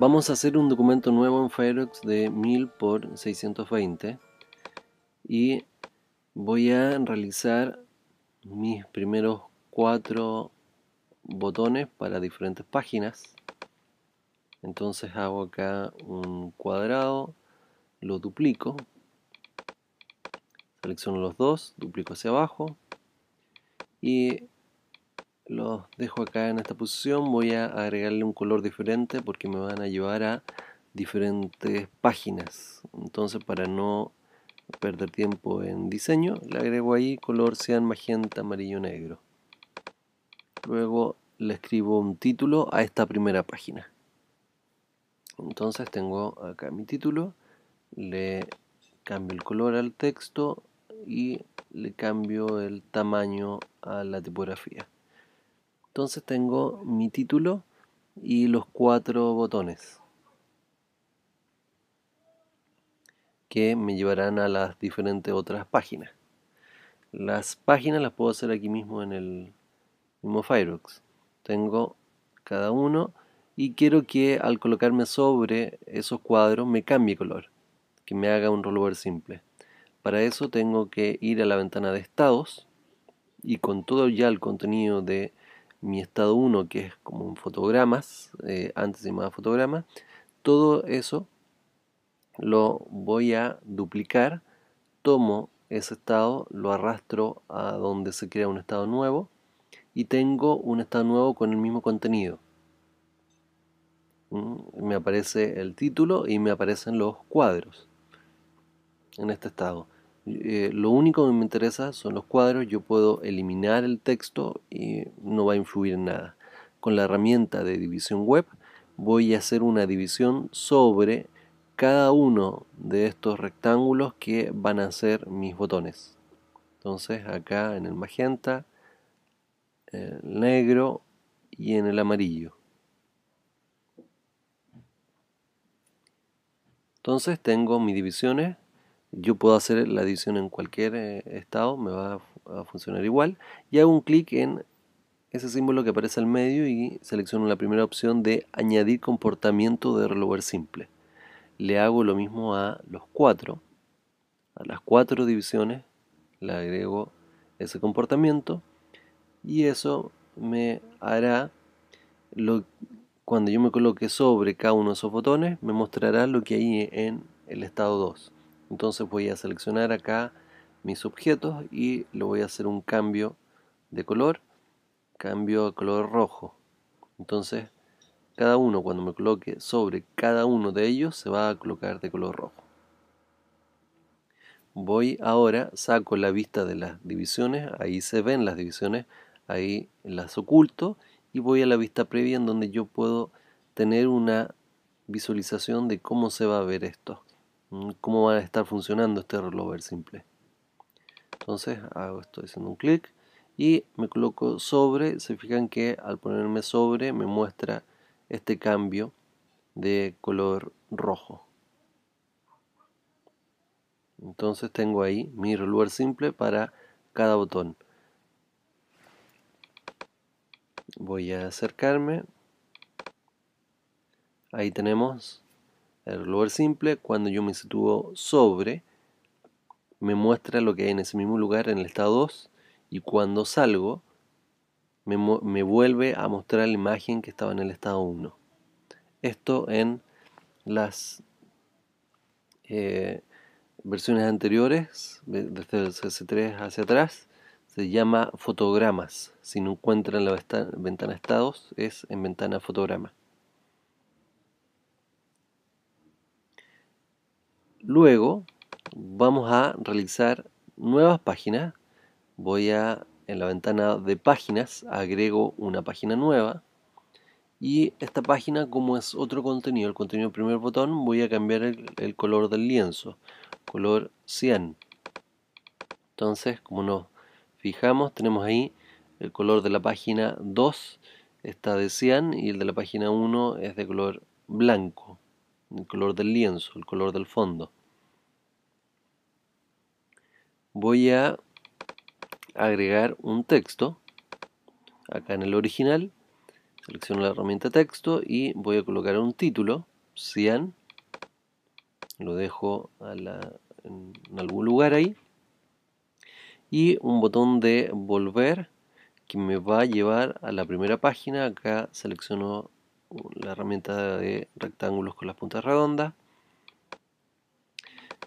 Vamos a hacer un documento nuevo en Firefox de 1000 por 620 y voy a realizar mis primeros cuatro botones para diferentes páginas. Entonces hago acá un cuadrado, lo duplico, selecciono los dos, duplico hacia abajo y los dejo acá en esta posición voy a agregarle un color diferente porque me van a llevar a diferentes páginas entonces para no perder tiempo en diseño le agrego ahí color sean magenta amarillo negro luego le escribo un título a esta primera página entonces tengo acá mi título le cambio el color al texto y le cambio el tamaño a la tipografía entonces tengo mi título y los cuatro botones que me llevarán a las diferentes otras páginas. Las páginas las puedo hacer aquí mismo en el mismo Firefox. Tengo cada uno y quiero que al colocarme sobre esos cuadros me cambie color, que me haga un rollover simple. Para eso tengo que ir a la ventana de estados y con todo ya el contenido de mi estado 1, que es como un fotogramas, eh, antes se llamaba fotograma, todo eso lo voy a duplicar, tomo ese estado, lo arrastro a donde se crea un estado nuevo y tengo un estado nuevo con el mismo contenido. Mm, me aparece el título y me aparecen los cuadros en este estado. Eh, lo único que me interesa son los cuadros, yo puedo eliminar el texto y no va a influir en nada. Con la herramienta de división web voy a hacer una división sobre cada uno de estos rectángulos que van a ser mis botones. Entonces acá en el magenta, el negro y en el amarillo. Entonces tengo mis divisiones yo puedo hacer la edición en cualquier eh, estado, me va a, funcionar igual. Y hago un clic en ese símbolo que aparece al medio y selecciono la primera opción de añadir comportamiento de relover simple. Le hago lo mismo a los cuatro, a las cuatro divisiones, le agrego ese comportamiento y eso me hará lo, cuando yo me coloque sobre cada uno de esos botones me mostrará lo que hay en el estado 2 entonces voy a seleccionar acá mis objetos y le voy a hacer un cambio de color, cambio a color rojo. Entonces cada uno cuando me coloque sobre cada uno de ellos se va a colocar de color rojo. Voy ahora, saco la vista de las divisiones, ahí se ven las divisiones, ahí las oculto y voy a la vista previa en donde yo puedo tener una visualización de cómo se va a ver esto. Mm, cómo va a estar funcionando este rollover simple. Entonces hago esto haciendo un clic y me coloco sobre. Se fijan que al ponerme sobre me muestra este cambio de color rojo. Entonces tengo ahí mi rollover simple para cada botón. Voy a acercarme. Ahí tenemos el lugar simple, cuando yo me sitúo sobre, me muestra lo que hay en ese mismo lugar en el estado 2 y cuando salgo, me, vuelve a mostrar la imagen que estaba en el estado 1. Esto en las eh, versiones anteriores, desde el cs 3 hacia atrás, se llama fotogramas. Si no encuentran la ventana estados, es en ventana fotograma. Luego vamos a realizar nuevas páginas. Voy a, en la ventana de páginas, agrego una página nueva. Y esta página, como es otro contenido, el contenido del primer botón, voy a cambiar el, el color del lienzo, color cian. Entonces, como nos fijamos, tenemos ahí el color de la página 2 está de cian y el de la página 1 es de color blanco el color del lienzo, el color del fondo. Voy a agregar un texto acá en el original. Selecciono la herramienta texto y voy a colocar un título, Cian. Lo dejo en, en algún lugar ahí. Y un botón de volver que me va a llevar a la primera página. Acá selecciono la herramienta de rectángulos con las puntas redondas.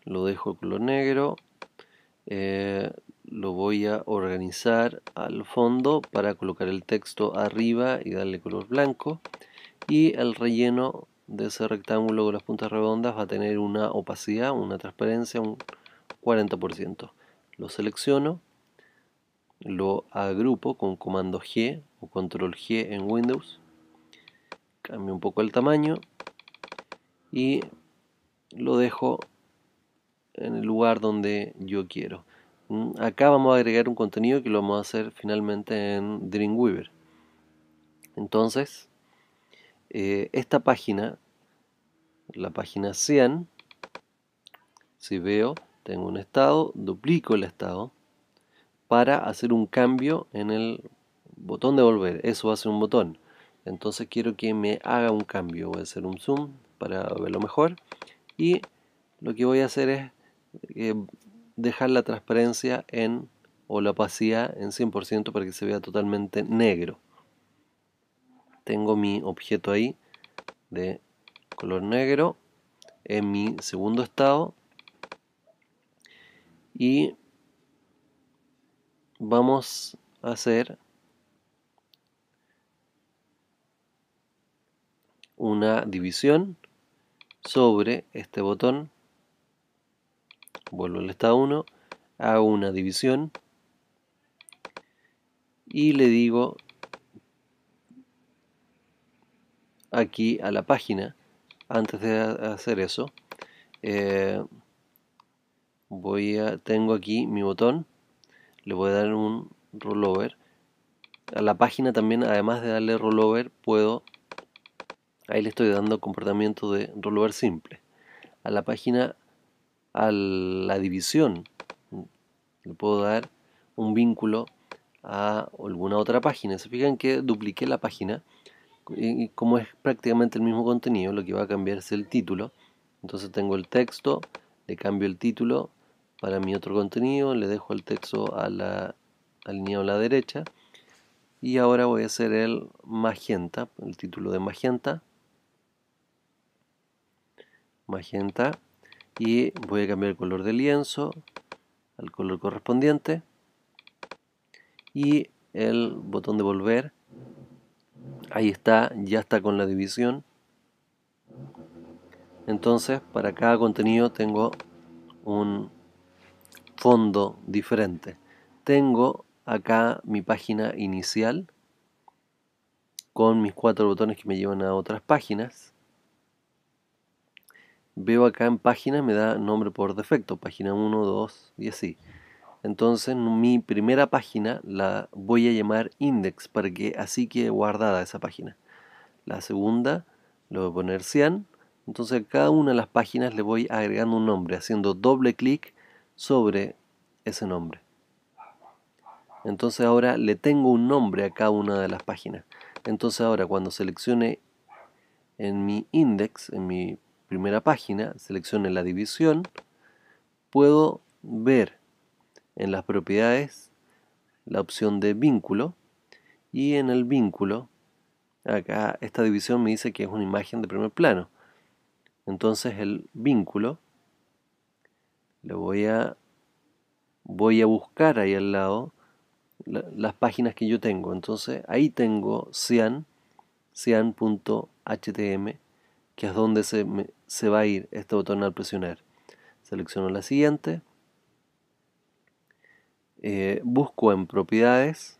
Lo dejo color negro. Eh, lo voy a organizar al fondo para colocar el texto arriba y darle color blanco. Y el relleno de ese rectángulo con las puntas redondas va a tener una opacidad, una transparencia, un 40%. Lo selecciono, lo agrupo con comando G o control G en Windows cambio un poco el tamaño y lo dejo en el lugar donde yo quiero. Mm, acá vamos a agregar un contenido que lo vamos a hacer finalmente en Dreamweaver. Entonces, eh, esta página, la página 100 si veo, tengo un estado, duplico el estado para hacer un cambio en el botón de volver. Eso hace un botón entonces quiero que me haga un cambio voy a hacer un zoom para verlo mejor y lo que voy a hacer es eh, dejar la transparencia en o la opacidad en 100% para que se vea totalmente negro tengo mi objeto ahí de color negro en mi segundo estado y vamos a hacer una división sobre este botón. Vuelvo al estado 1, hago una división y le digo aquí a la página antes de hacer eso eh, voy a tengo aquí mi botón le voy a dar un rollover a la página también además de darle rollover puedo Ahí le estoy dando comportamiento de rollover simple. A la página, a la división, le puedo dar un vínculo a alguna otra página. Se fijan que dupliqué la página y como es prácticamente el mismo contenido, lo que va a cambiar es el título. Entonces tengo el texto, le cambio el título para mi otro contenido, le dejo el texto a alineado a la derecha y ahora voy a hacer el magenta, el título de magenta magenta y voy a cambiar el color del lienzo al color correspondiente y el botón de volver ahí está ya está con la división entonces para cada contenido tengo un fondo diferente tengo acá mi página inicial con mis cuatro botones que me llevan a otras páginas veo acá en página, me da nombre por defecto, página 1, 2 y así. Entonces mi primera página la voy a llamar index para que así quede guardada esa página. La segunda lo voy a poner cian. Entonces a cada una de las páginas le voy agregando un nombre, haciendo doble clic sobre ese nombre. Entonces ahora le tengo un nombre a cada una de las páginas. Entonces ahora cuando seleccione en mi index, en mi primera página, seleccione la división, puedo ver en las propiedades la opción de vínculo y en el vínculo, acá esta división me dice que es una imagen de primer plano. Entonces el vínculo le voy a voy a buscar ahí al lado las páginas que yo tengo. Entonces ahí tengo cian, cian.htm que es donde se, se va a ir este botón al presionar. Selecciono la siguiente. Eh, busco en propiedades.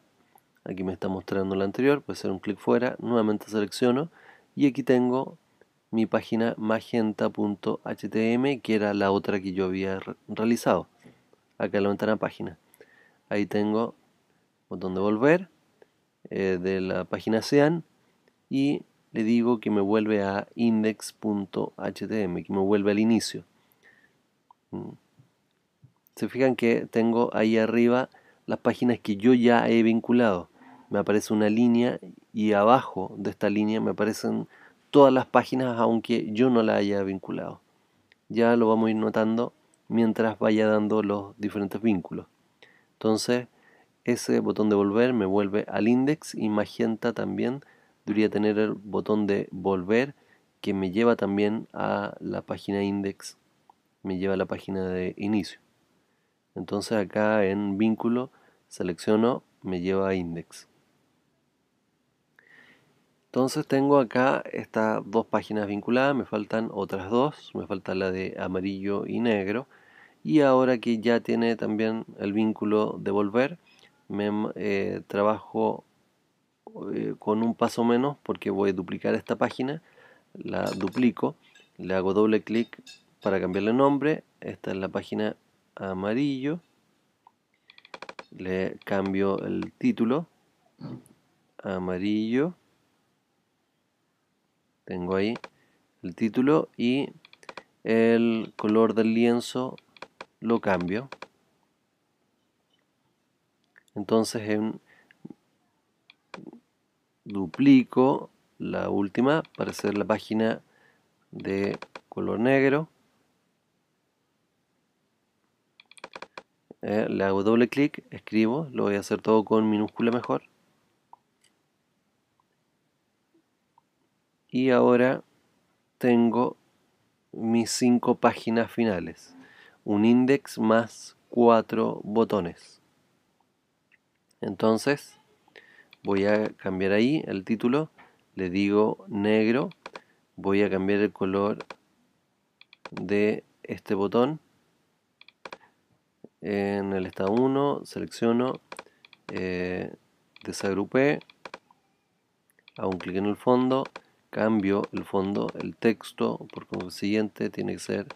Aquí me está mostrando la anterior. Puede ser un clic fuera. Nuevamente selecciono. Y aquí tengo mi página magenta.htm que era la otra que yo había realizado. Acá en la ventana página. Ahí tengo botón de volver eh, de la página SEAN y le digo que me vuelve a index.htm, que me vuelve al inicio. Mm. Se fijan que tengo ahí arriba las páginas que yo ya he vinculado. Me aparece una línea y abajo de esta línea me aparecen todas las páginas aunque yo no la haya vinculado. Ya lo vamos a ir notando mientras vaya dando los diferentes vínculos. Entonces, ese botón de volver me vuelve al index y Magenta también debería tener el botón de volver que me lleva también a la página index, me lleva a la página de inicio. Entonces acá en vínculo selecciono, me lleva a index. Entonces tengo acá estas dos páginas vinculadas, me faltan otras dos, me falta la de amarillo y negro. Y ahora que ya tiene también el vínculo de volver, me eh, trabajo eh, con un paso menos porque voy a duplicar esta página, la duplico, le hago doble clic para cambiarle nombre, esta es la página amarillo, le cambio el título amarillo, tengo ahí el título y el color del lienzo lo cambio entonces en duplico la última para hacer la página de color negro eh, le hago doble clic, escribo, lo voy a hacer todo con minúscula mejor y ahora tengo mis cinco páginas finales un index más cuatro botones entonces voy a cambiar ahí el título, le digo negro, voy a cambiar el color de este botón en el estado 1 selecciono eh, desagrupé hago un clic en el fondo cambio el fondo el texto por consiguiente tiene que ser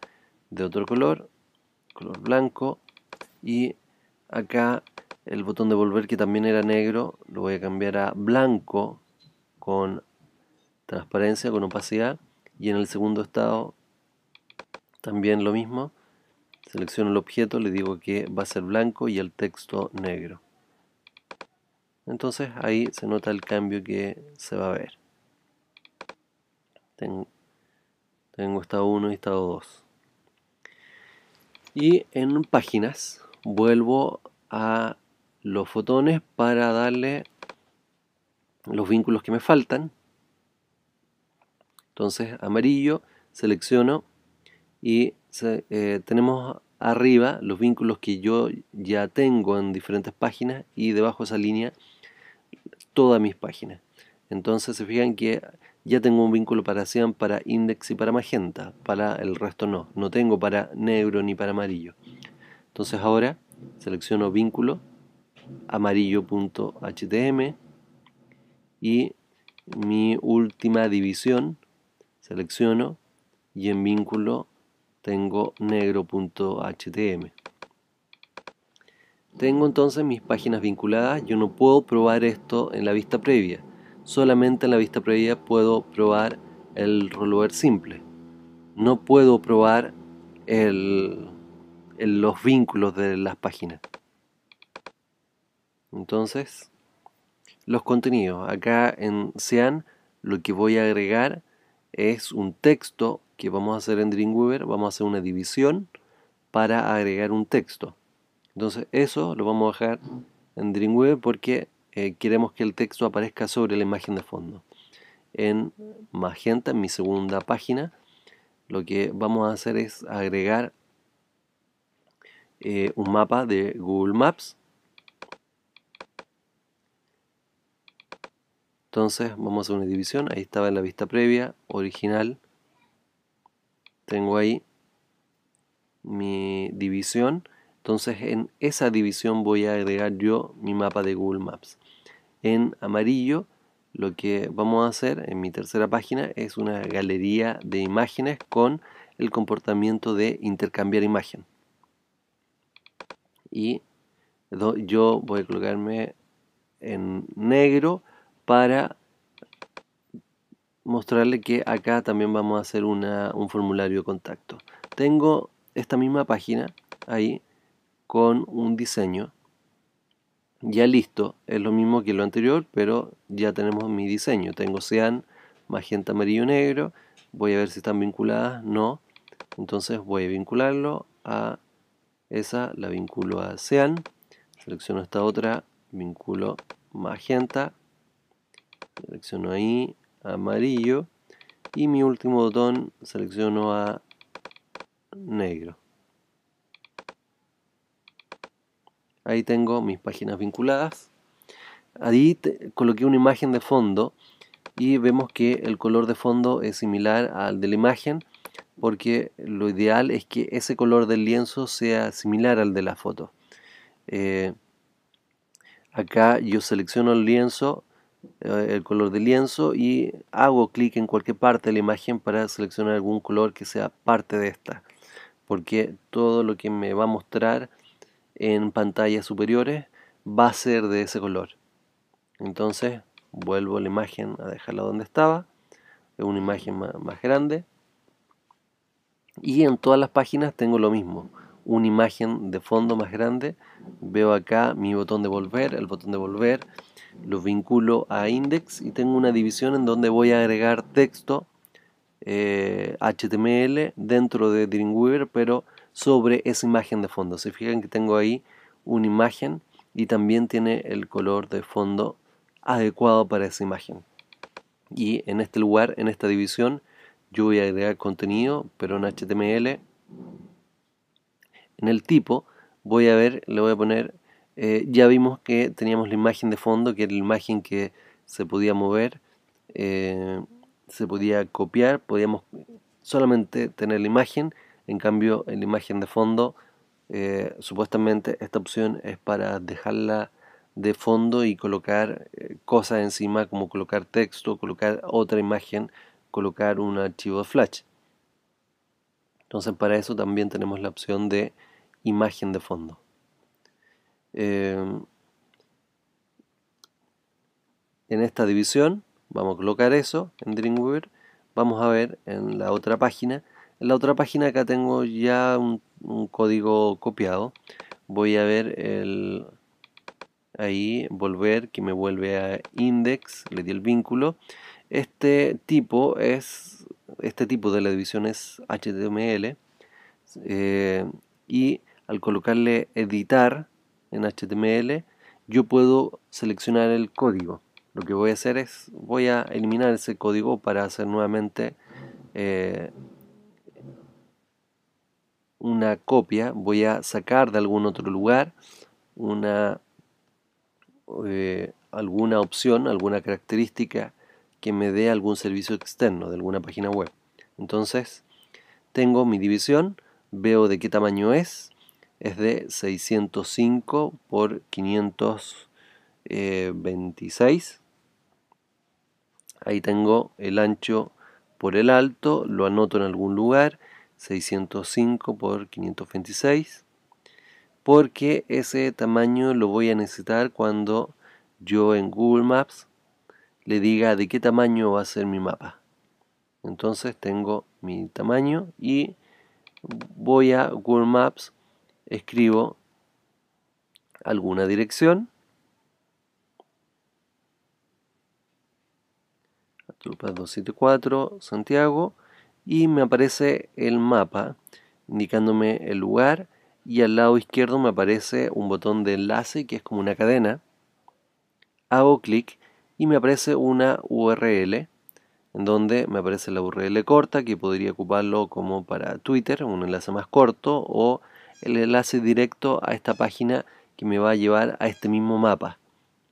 de otro color color blanco y acá el botón de volver que también era negro lo voy a cambiar a blanco con transparencia, con opacidad y en el segundo estado también lo mismo selecciono el objeto, le digo que va a ser blanco y el texto negro entonces ahí se nota el cambio que se va a ver tengo, estado 1 y estado 2 y en páginas vuelvo a los fotones para darle los vínculos que me faltan. Entonces amarillo, selecciono y eh, tenemos arriba los vínculos que yo ya tengo en diferentes páginas y debajo de esa línea todas mis páginas. Entonces se fijan que ya tengo un vínculo para Cian, para Index y para Magenta, para el resto no, no tengo para negro ni para amarillo. Entonces ahora selecciono vínculo, amarillo.htm y mi última división selecciono y en vínculo tengo negro.htm tengo entonces mis páginas vinculadas yo no puedo probar esto en la vista previa solamente en la vista previa puedo probar el rollover simple no puedo probar los vínculos de las páginas entonces, los contenidos. Acá en Sean lo que voy a agregar es un texto que vamos a hacer en Dreamweaver. Vamos a hacer una división para agregar un texto. Entonces eso lo vamos a dejar en Dreamweaver porque eh, queremos que el texto aparezca sobre la imagen de fondo. En Magenta, en mi segunda página, lo que vamos a hacer es agregar eh, un mapa de Google Maps Entonces vamos a una división. Ahí estaba en la vista previa, original. Tengo ahí mi división. Entonces en esa división voy a agregar yo mi mapa de Google Maps. En amarillo lo que vamos a hacer en mi tercera página es una galería de imágenes con el comportamiento de intercambiar imagen. Y yo voy a colocarme en negro para mostrarle que acá también vamos a hacer un formulario de contacto. Tengo esta misma página ahí con un diseño ya listo. Es lo mismo que lo anterior, pero ya tenemos mi diseño. Tengo sean magenta, amarillo, negro. Voy a ver si están vinculadas. No. Entonces voy a vincularlo a esa. La vinculo a sean. Selecciono esta otra. Vinculo magenta selecciono ahí amarillo y mi último botón selecciono a negro ahí tengo mis páginas vinculadas ahí coloqué una imagen de fondo y vemos que el color de fondo es similar al de la imagen porque lo ideal es que ese color del lienzo sea similar al de la foto eh, acá yo selecciono el lienzo eh, el color del lienzo y hago clic en cualquier parte de la imagen para seleccionar algún color que sea parte de esta porque todo lo que me va a mostrar en pantallas superiores va a ser de ese color entonces vuelvo la imagen a dejarla donde estaba es una imagen más grande y en todas las páginas tengo lo mismo una imagen de fondo más grande veo acá mi botón de volver el botón de volver los vinculo a index y tengo una división en donde voy a agregar texto HTML eh, dentro de Dreamweaver, pero sobre esa imagen de fondo. Se fijan que tengo ahí una imagen y también tiene el color de fondo adecuado para esa imagen. Y en este lugar, en esta división, yo voy a agregar contenido, pero en HTML. En el tipo voy a ver, le voy a poner eh, ya vimos que teníamos la imagen de fondo, que era la imagen que se podía mover, eh, se podía copiar, podíamos solamente tener la imagen, en cambio en la imagen de fondo, eh, supuestamente esta opción es para dejarla de fondo y colocar cosas encima como colocar texto, colocar otra imagen, colocar un archivo de flash. Entonces para eso también tenemos la opción de imagen de fondo. Em, en esta división, vamos a colocar eso en Dreamweaver, vamos a ver en la otra página, en la otra página acá tengo ya un, código copiado, voy a ver el ahí volver que me vuelve a index le di el vínculo este tipo es este tipo de la división es html eh, y al colocarle editar en HTML, yo puedo seleccionar el código. Lo que voy a hacer es, voy a eliminar ese código para hacer nuevamente eh, una copia. Voy a sacar de algún otro lugar una, eh, alguna opción, alguna característica que me dé algún servicio externo de alguna página web. Entonces, tengo mi división, veo de qué tamaño es, es de 605 por 526. Eh, Ahí tengo el ancho por el alto, lo anoto en algún lugar, 605 por 526, porque ese tamaño lo voy a necesitar cuando yo en Google Maps le diga de qué tamaño va a ser mi mapa. Entonces tengo mi tamaño y voy a Google Maps escribo alguna dirección trupa 274 Santiago y me aparece el mapa indicándome el lugar y al lado izquierdo me aparece un botón de enlace que es como una cadena hago clic y me aparece una URL en donde me aparece la URL corta que podría ocuparlo como para Twitter un enlace más corto o el enlace directo a esta página que me va a llevar a este mismo mapa.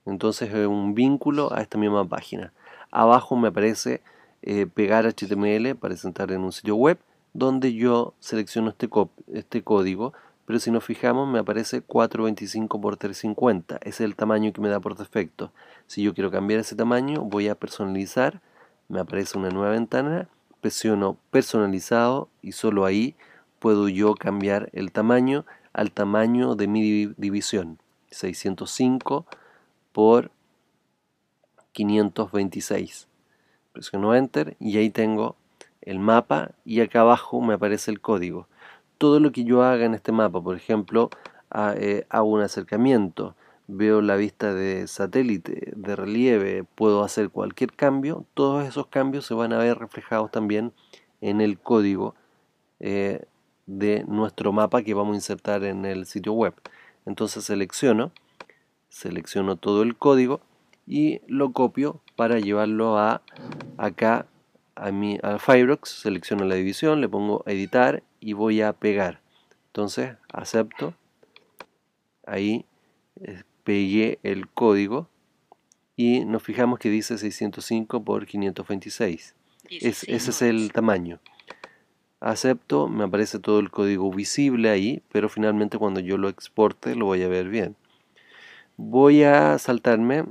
Entonces es un vínculo a esta misma página. Abajo me aparece eh, pegar HTML para sentar en un sitio web donde yo selecciono este, este código, pero si nos fijamos me aparece 425 x 350, ese es el tamaño que me da por defecto. Si yo quiero cambiar ese tamaño voy a personalizar, me aparece una nueva ventana, presiono personalizado y solo ahí puedo yo cambiar el tamaño al tamaño de mi división. 605 por 526. Presiono Enter y ahí tengo el mapa y acá abajo me aparece el código. Todo lo que yo haga en este mapa, por ejemplo, eh, hago un acercamiento, veo la vista de satélite, de relieve, puedo hacer cualquier cambio, todos esos cambios se van a ver reflejados también en el código eh, de nuestro mapa que vamos a insertar en el sitio web. Entonces selecciono, selecciono todo el código y lo copio para llevarlo a acá a mi a Firefox, selecciono la división, le pongo editar y voy a pegar. Entonces acepto, ahí eh, pegué el código y nos fijamos que dice 605 por 526. ese es el tamaño acepto, me aparece todo el código visible ahí, pero finalmente cuando yo lo exporte lo voy a ver bien. Voy a saltarme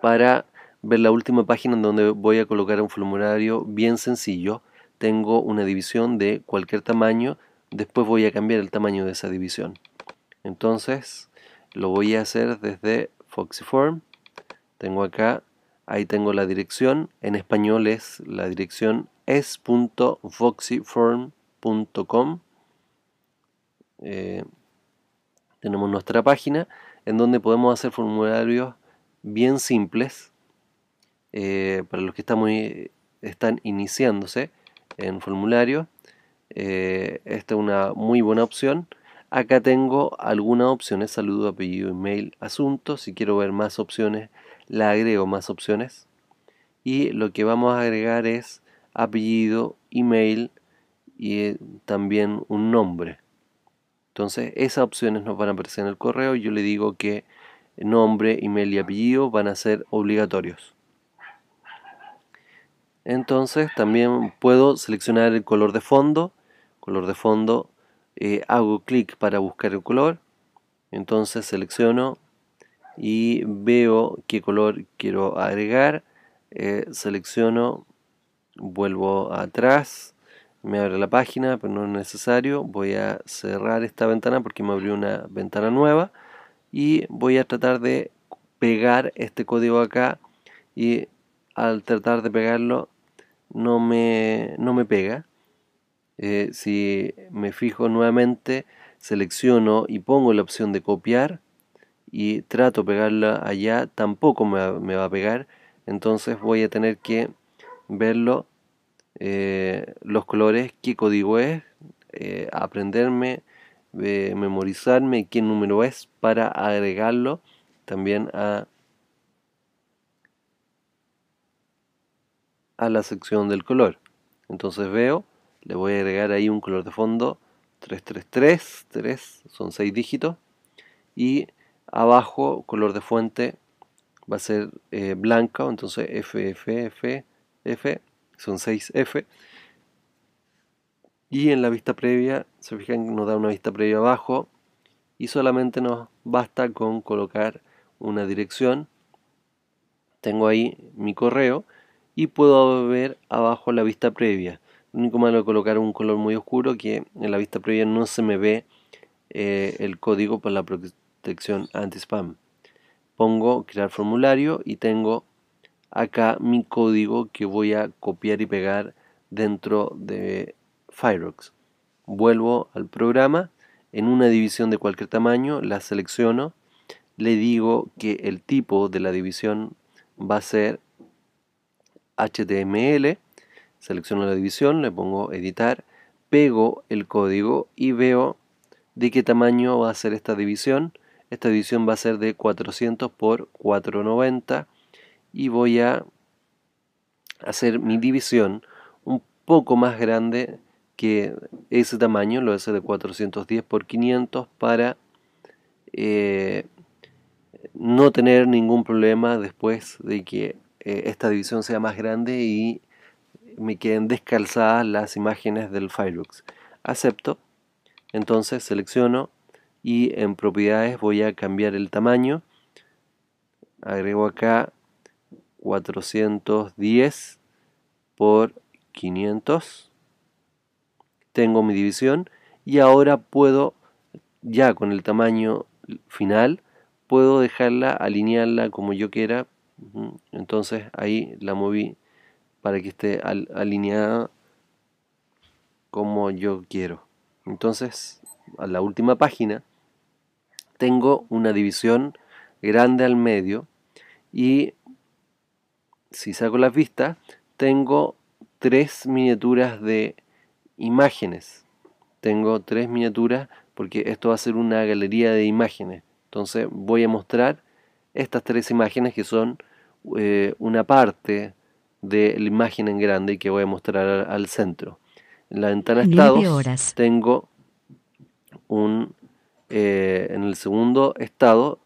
para ver la última página en donde voy a colocar un formulario bien sencillo. Tengo una división de cualquier tamaño, después voy a cambiar el tamaño de esa división. Entonces lo voy a hacer desde FoxyForm. Tengo acá, ahí tengo la dirección, en español es la dirección es.voxiform.com. Eh, tenemos nuestra página en donde podemos hacer formularios bien simples eh, para los que están, iniciándose en formulario. Eh, esta es una muy buena opción. Acá tengo algunas opciones, saludo, apellido, email, asunto. Si quiero ver más opciones, la agrego más opciones. Y lo que vamos a agregar es apellido, email y eh, también un nombre. Entonces esas opciones nos van a aparecer en el correo. Yo le digo que nombre, email y apellido van a ser obligatorios. Entonces también puedo seleccionar el color de fondo. Color de fondo, eh, hago clic para buscar el color. Entonces selecciono y veo qué color quiero agregar. Eh, selecciono vuelvo atrás, me abre la página, pero no es necesario, voy a cerrar esta ventana porque me abrió una ventana nueva y voy a tratar de pegar este código acá y al tratar de pegarlo no me, no me pega. Eh, si me fijo nuevamente, selecciono y pongo la opción de copiar y trato de pegarla allá, tampoco me va a pegar. Entonces voy a tener que verlo, eh, los colores, qué código es, eh, aprenderme, eh, memorizarme qué número es para agregarlo también a, a la sección del color. Entonces veo, le voy a agregar ahí un color de fondo 333, son 6 dígitos. Y abajo, color de fuente va a ser eh, blanca, entonces FFF F, son 6F. Y en la vista previa, se fijan, que nos da una vista previa abajo y solamente nos basta con colocar una dirección. Tengo ahí mi correo y puedo ver abajo la vista previa. Lo único malo es colocar un color muy oscuro que en la vista previa no se me ve eh, el código para la protección anti-spam. Pongo crear formulario y tengo acá mi código que voy a copiar y pegar dentro de Firefox. Vuelvo al programa, en una división de cualquier tamaño la selecciono, le digo que el tipo de la división va a ser HTML, selecciono la división, le pongo editar, pego el código y veo de qué tamaño va a ser esta división. Esta división va a ser de 400 por 490 y voy a hacer mi división un poco más grande que ese tamaño, lo hacer de 410 por 500 para eh, no tener ningún problema después de que eh, esta división sea más grande y me queden descalzadas las imágenes del Firefox. Acepto, entonces selecciono y en propiedades voy a cambiar el tamaño, agrego acá 410 por 500. Tengo mi división y ahora puedo, ya con el tamaño final, puedo dejarla, alinearla como yo quiera. Entonces ahí la moví para que esté alineada como yo quiero. Entonces, a la última página, tengo una división grande al medio y si saco las vistas, tengo tres miniaturas de imágenes. Tengo tres miniaturas porque esto va a ser una galería de imágenes. Entonces voy a mostrar estas tres imágenes que son eh, una parte de la imagen en grande que voy a mostrar al, centro. En la ventana estados tengo un... Eh, en el segundo estado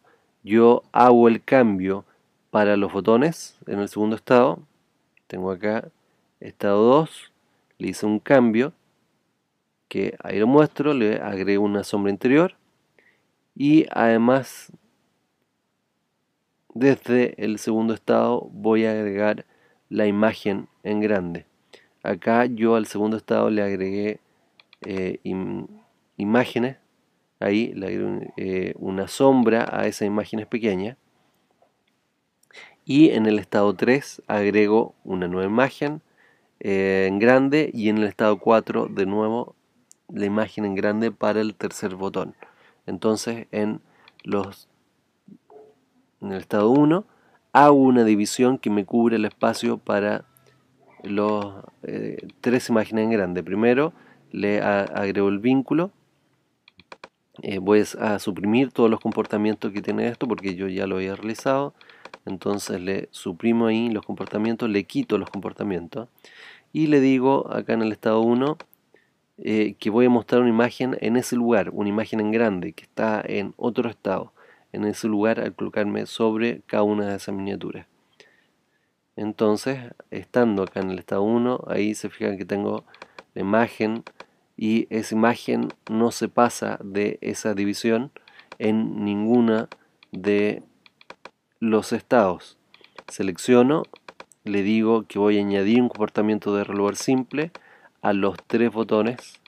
yo hago el cambio para los botones, en el segundo estado. Tengo acá estado 2, le hice un cambio que ahí lo muestro, le agrego una sombra interior y además desde el segundo estado voy a agregar la imagen en grande. Acá yo al segundo estado le agregué eh, imágenes, ahí le agregué eh, una sombra a esa imágenes pequeña y en el estado 3 agrego una nueva imagen eh, en grande y en el estado 4 de nuevo la imagen en grande para el tercer botón. Entonces en, los, en el estado 1 hago una división que me cubre el espacio para los eh, tres imágenes en grande. Primero le agrego el vínculo. Eh, voy a suprimir todos los comportamientos que tiene esto porque yo ya lo había realizado entonces le suprimo ahí los comportamientos, le quito los comportamientos y le digo acá en el estado 1 eh, que voy a mostrar una imagen en ese lugar, una imagen en grande que está en otro estado, en ese lugar al colocarme sobre cada una de esas miniaturas. Entonces, estando acá en el estado 1, ahí se fijan que tengo la imagen y esa imagen no se pasa de esa división en ninguna de los estados. Selecciono, le digo que voy a añadir un comportamiento de reloj simple a los tres botones,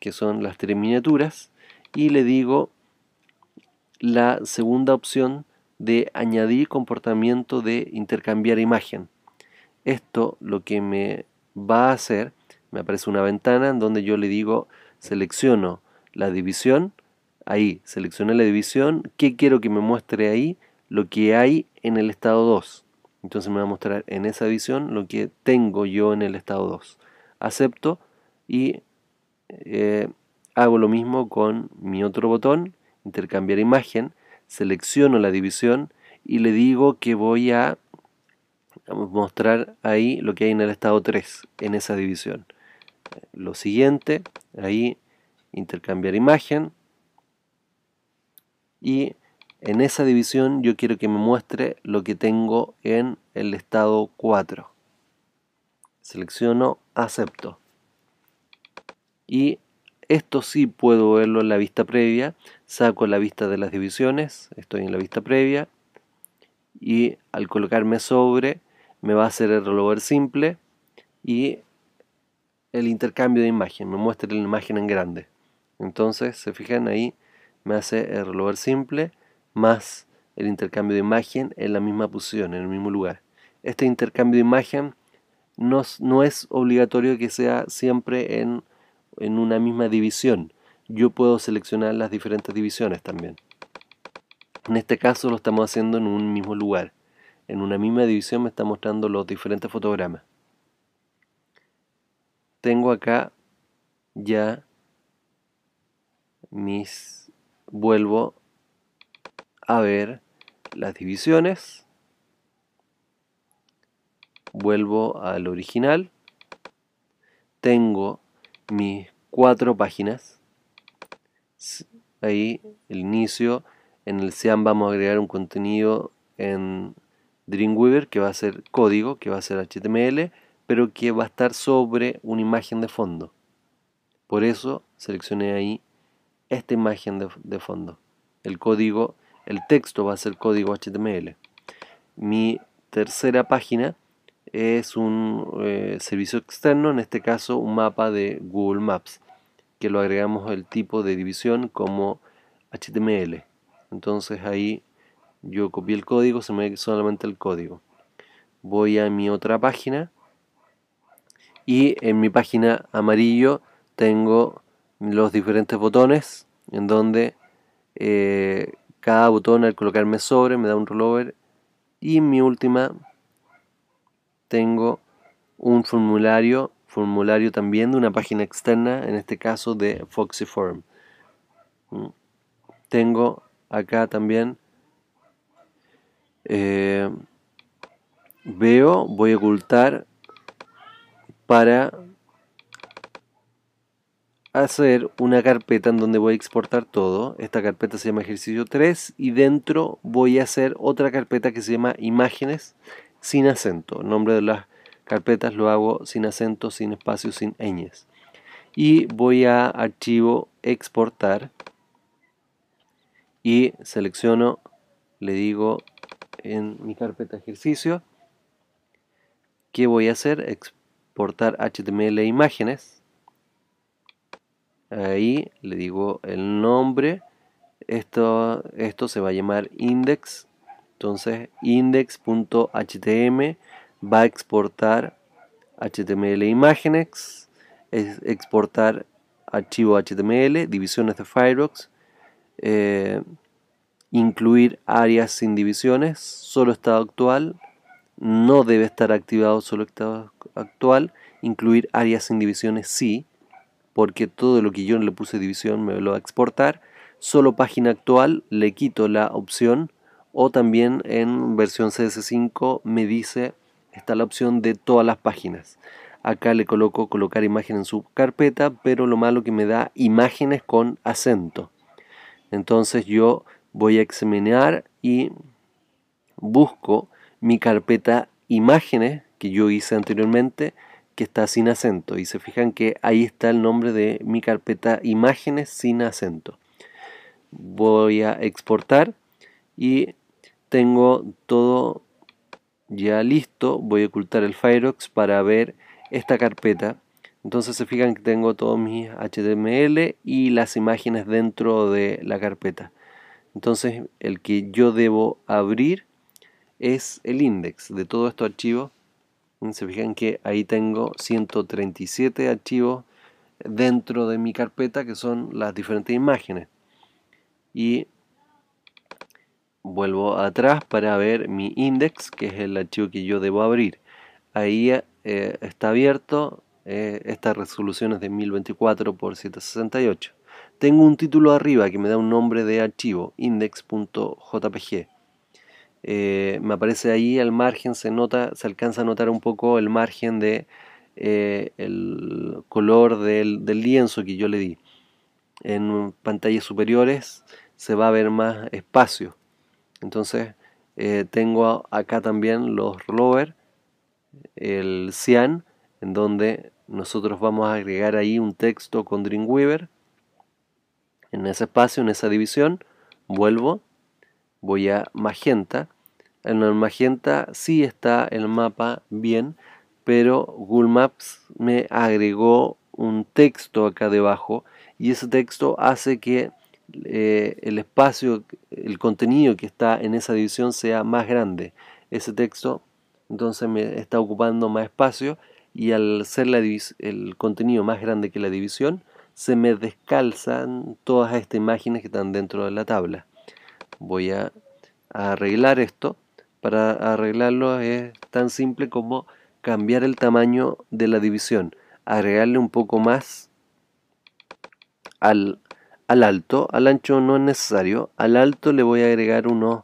que son las tres miniaturas, y le digo la segunda opción de añadir comportamiento de intercambiar imagen. Esto lo que me va a hacer, me aparece una ventana en donde yo le digo, selecciono la división, ahí, seleccioné la división, que quiero que me muestre ahí? lo que hay en el estado 2. Entonces me va a mostrar en esa división. lo que tengo yo en el estado 2. Acepto y eh, hago lo mismo con mi otro botón, intercambiar imagen, selecciono la división y le digo que voy a mostrar ahí lo que hay en el estado 3, en esa división. Lo siguiente, ahí intercambiar imagen y en esa división yo quiero que me muestre lo que tengo en el estado 4. Selecciono acepto. Y esto sí puedo verlo en la vista previa. Saco la vista de las divisiones. Estoy en la vista previa. Y al colocarme sobre me va a hacer el rollover simple y el intercambio de imagen. Me muestra la imagen en grande. Entonces, se fijan ahí, me hace el relover simple más el intercambio de imagen en la misma posición, en el mismo lugar. Este intercambio de imagen no, es obligatorio que sea siempre en, en una misma división. Yo puedo seleccionar las diferentes divisiones también. En este caso lo estamos haciendo en un mismo lugar. En una misma división me está mostrando los diferentes fotogramas. Tengo acá ya mis... Vuelvo a ver las divisiones. Vuelvo al original. Tengo mis cuatro páginas. Ahí el inicio. En el SEAM vamos a agregar un contenido en Dreamweaver que va a ser código, que va a ser HTML, pero que va a estar sobre una imagen de fondo. Por eso seleccioné ahí esta imagen de, de fondo. El código el texto va a ser código HTML. Mi tercera página es un eh, servicio externo, en este caso un mapa de Google Maps, que lo agregamos el tipo de división como HTML. Entonces ahí yo copié el código, se me ve solamente el código. Voy a mi otra página y en mi página amarillo tengo los diferentes botones en donde eh, cada botón al colocarme sobre me da un rollover. Y mi última tengo un formulario, formulario también de una página externa, en este caso de Foxyform mm. Tengo acá también, eh, veo, voy a ocultar para hacer una carpeta en donde voy a exportar todo. Esta carpeta se llama ejercicio 3 y dentro voy a hacer otra carpeta que se llama imágenes sin acento. El nombre de las carpetas lo hago sin acento, sin espacio, sin ñes. Y voy a archivo exportar y selecciono, le digo en mi carpeta ejercicio, que voy a hacer? Exportar HTML e imágenes ahí le digo el nombre esto, esto se va a llamar index entonces index.htm va a exportar html imágenes es exportar archivo html divisiones de firefox eh, incluir áreas sin divisiones solo estado actual no debe estar activado solo estado actual incluir áreas sin divisiones sí porque todo lo que yo le puse división me lo va a exportar. Solo página actual le quito la opción o también en versión CS5 me dice está la opción de todas las páginas. Acá le coloco colocar imagen en su carpeta, pero lo malo que me da imágenes con acento. Entonces yo voy a examinar y busco mi carpeta imágenes que yo hice anteriormente está sin acento y se fijan que ahí está el nombre de mi carpeta imágenes sin acento. Voy a exportar y tengo todo ya listo. Voy a ocultar el Firefox para ver esta carpeta. Entonces se fijan que tengo todo mi HTML y las imágenes dentro de la carpeta. Entonces el que yo debo abrir es el index de todo estos archivos Mm, se fijan que ahí tengo 137 archivos dentro de mi carpeta que son las diferentes imágenes. Y vuelvo atrás para ver mi index, que es el archivo que yo debo abrir. Ahí eh, está abierto esta eh, estas resoluciones de 1024 x 768. Tengo un título arriba que me da un nombre de archivo, index.jpg. Eh, me aparece ahí al margen, se nota, se alcanza a notar un poco el margen de eh, el color del, lienzo que yo le di. En pantallas superiores se va a ver más espacio. Entonces eh, tengo acá también los rovers el cian, en donde nosotros vamos a agregar ahí un texto con Dreamweaver. En ese espacio, en esa división, vuelvo, voy a magenta en la Magenta sí está el mapa bien, pero Google Maps me agregó un texto acá debajo y ese texto hace que eh, el espacio, el contenido que está en esa división sea más grande. Ese texto entonces me está ocupando más espacio y al ser la el contenido más grande que la división, se me descalzan todas estas imágenes que están dentro de la tabla. Voy a arreglar esto para arreglarlo es tan simple como cambiar el tamaño de la división, agregarle un poco más al, al alto, al ancho no es necesario, al alto le voy a agregar unos,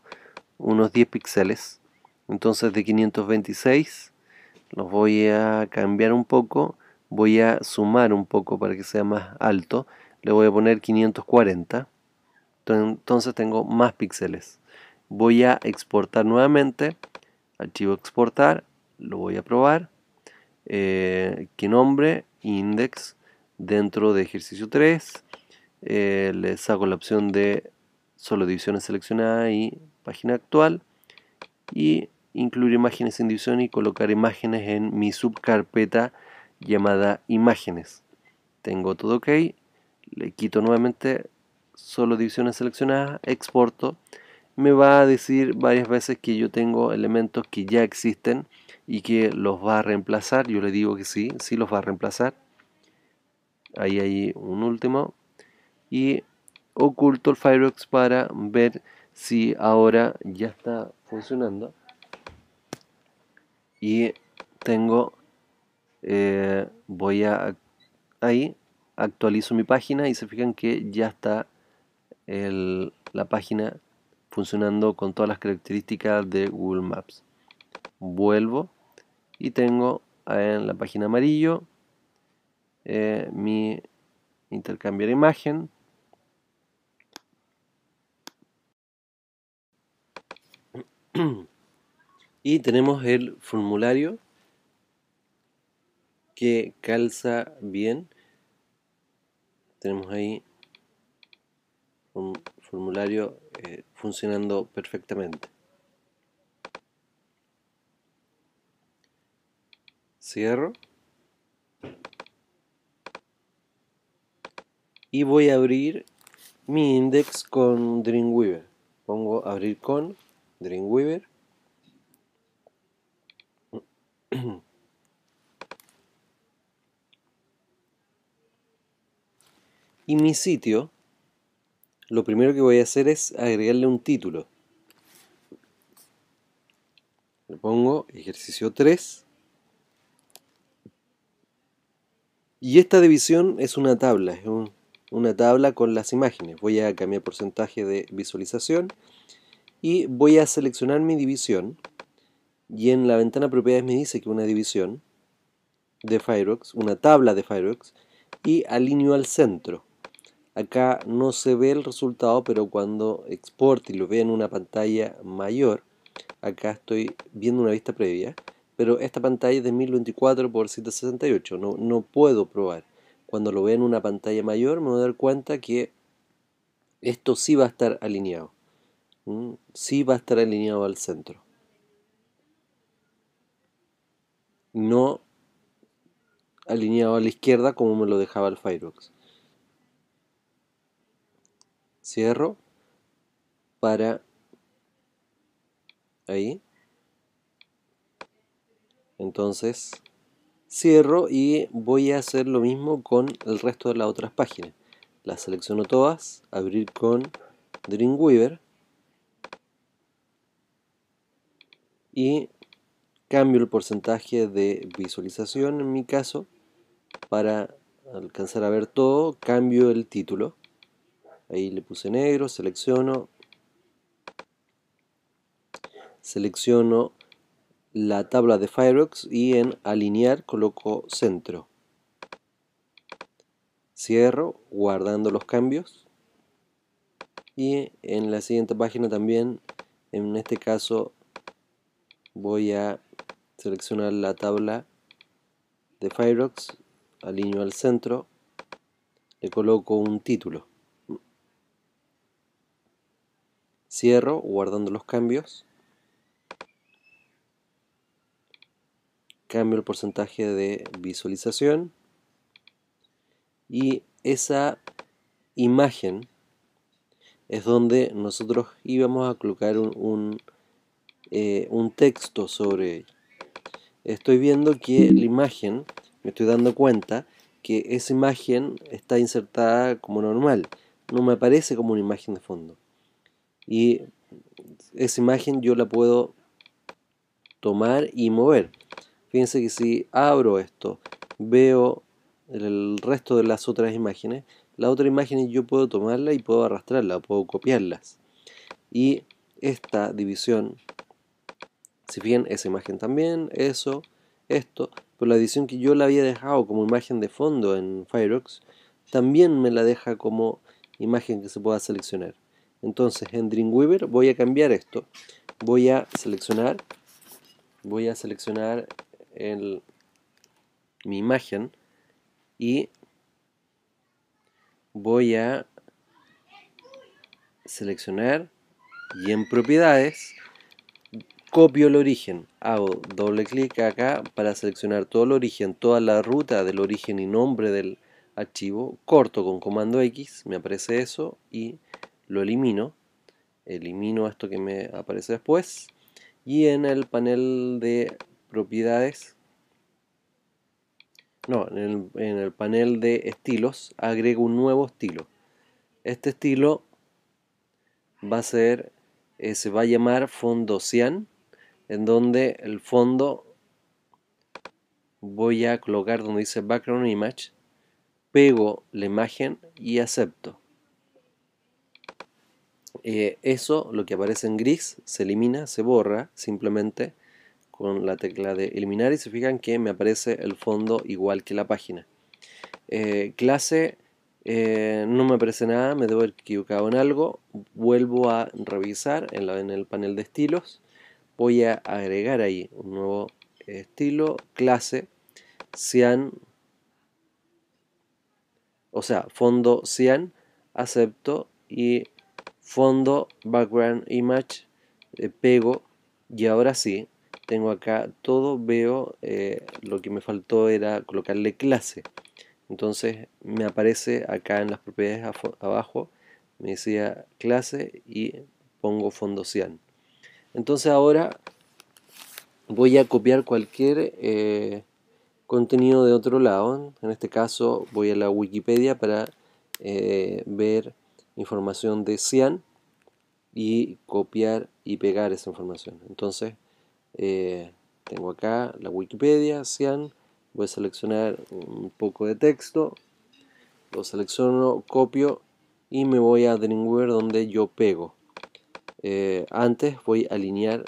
unos 10 píxeles, entonces de 526 los voy a cambiar un poco, voy a sumar un poco para que sea más alto, le voy a poner 540, entonces tengo más píxeles voy a exportar nuevamente archivo exportar lo voy a probar eh, que nombre index dentro de ejercicio 3 eh, les le la opción de solo divisiones seleccionadas y página actual y incluir imágenes en división y colocar imágenes en mi subcarpeta llamada imágenes tengo todo ok le quito nuevamente solo divisiones seleccionadas exporto me va a decir varias veces que yo tengo elementos que ya existen y que los va a reemplazar. Yo le digo que sí, sí los va a reemplazar. Ahí hay un último. Y oculto el Firefox para ver si ahora ya está funcionando. Y tengo, eh, voy a ahí, actualizo mi página y se fijan que ya está la página funcionando con todas las características de Google Maps. Vuelvo y tengo en eh, la página amarillo eh, mi mi de imagen. y tenemos el formulario que calza bien. Tenemos ahí formulario eh, funcionando perfectamente. Cierro. Y voy a abrir mi index con Dreamweaver. Pongo abrir con Dreamweaver. y mi sitio lo primero que voy a hacer es agregarle un título. Le pongo ejercicio 3. Y esta división es una tabla, es una tabla con las imágenes. Voy a cambiar porcentaje de visualización y voy a seleccionar mi división. Y en la ventana propiedades me dice que una división de Firefox, una tabla de Firefox, y alineo al centro. Acá no se ve el resultado, pero cuando exporte y lo vea en una pantalla mayor, acá estoy viendo una vista previa, pero esta pantalla es de 1024 x 768, no, no puedo probar. Cuando lo vea en una pantalla mayor me voy a dar cuenta que esto sí va a estar alineado, sí va a estar alineado al centro. No alineado a la izquierda como me lo dejaba el Firefox cierro para ahí entonces cierro y voy a hacer lo mismo con el resto de las otras páginas las selecciono todas abrir con Dreamweaver y cambio el porcentaje de visualización en mi caso para alcanzar a ver todo cambio el título ahí le puse negro, selecciono, selecciono la tabla de Firefox y en alinear coloco centro. Cierro guardando los cambios y en la siguiente página también en este caso voy a seleccionar la tabla de Firefox, alineo al centro, le coloco un título Cierro guardando los cambios. Cambio el porcentaje de visualización. Y esa imagen es donde nosotros íbamos a colocar un, un, eh, texto sobre Estoy viendo que la imagen, me estoy dando cuenta que esa imagen está insertada como normal. No me aparece como una imagen de fondo y esa imagen yo la puedo tomar y mover. Fíjense que si abro esto, veo el resto de las otras imágenes, la otra imagen yo puedo tomarla y puedo arrastrarla, puedo copiarlas. Y esta división, si bien esa imagen también, eso, esto, pero la edición que yo la había dejado como imagen de fondo en Firefox, también me la deja como imagen que se pueda seleccionar. Entonces en Dreamweaver voy a cambiar esto. Voy a seleccionar, voy a seleccionar mi imagen y voy a seleccionar y en propiedades copio el origen, hago doble clic acá para seleccionar todo el origen, toda la ruta del origen y nombre del archivo, corto con comando X, me aparece eso y lo elimino, elimino esto que me aparece después y en el panel de propiedades, no, en el, panel de estilos agrego un nuevo estilo. Este estilo va a ser, eh, se va a llamar fondo cian, en donde el fondo voy a colocar donde dice background image, pego la imagen y acepto. Eh, eso, lo que aparece en gris, se elimina, se borra simplemente con la tecla de eliminar y se fijan que me aparece el fondo igual que la página. Eh, clase, eh, no me aparece nada, me debo haber equivocado en algo. Vuelvo a revisar en, en el panel de estilos. Voy a agregar ahí un nuevo estilo, clase, cian, o sea, fondo cian, acepto y fondo, background image, eh, pego y ahora sí, tengo acá todo, veo, eh, lo que me faltó era colocarle clase. Entonces me aparece acá en las propiedades abajo, me decía clase y pongo fondo cian. Entonces ahora voy a copiar cualquier eh, contenido de otro lado. En este caso voy a la Wikipedia para ver información de cian y copiar y pegar esa información. Entonces, eh, tengo acá la Wikipedia, cian, voy a seleccionar un poco de texto, lo selecciono, copio y me voy a Dreamweaver donde yo pego. Eh, antes voy a alinear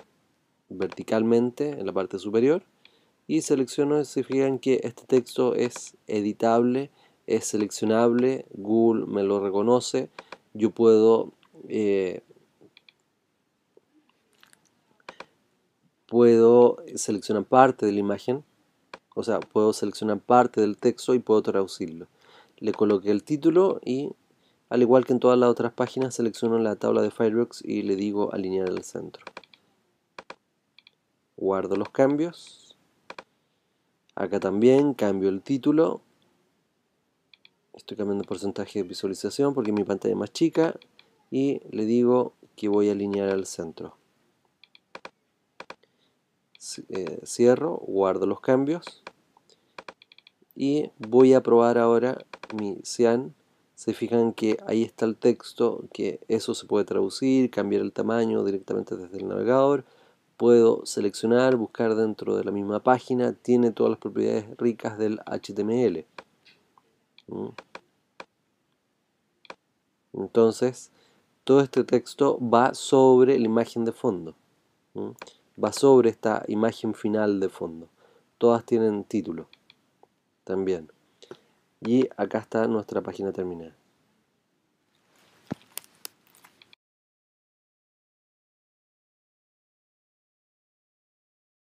verticalmente en la parte superior y selecciono, si fijan que este texto es editable, es seleccionable, Google me lo reconoce, yo puedo, eh, puedo seleccionar parte de la imagen, o sea, puedo seleccionar parte del texto y puedo traducirlo. Le coloqué el título y al igual que en todas las otras páginas, selecciono la tabla de Fireworks y le digo alinear al centro. Guardo los cambios. Acá también cambio el título estoy cambiando porcentaje de visualización porque mi pantalla es más chica y le digo que voy a alinear al centro eh, cierro, guardo los cambios y voy a probar ahora mi cian se fijan que ahí está el texto que eso se puede traducir cambiar el tamaño directamente desde el navegador puedo seleccionar, buscar dentro de la misma página tiene todas las propiedades ricas del HTML ¿Mm? Entonces, todo este texto va sobre la imagen de fondo, va sobre esta imagen final de fondo. Todas tienen título también. Y acá está nuestra página terminada.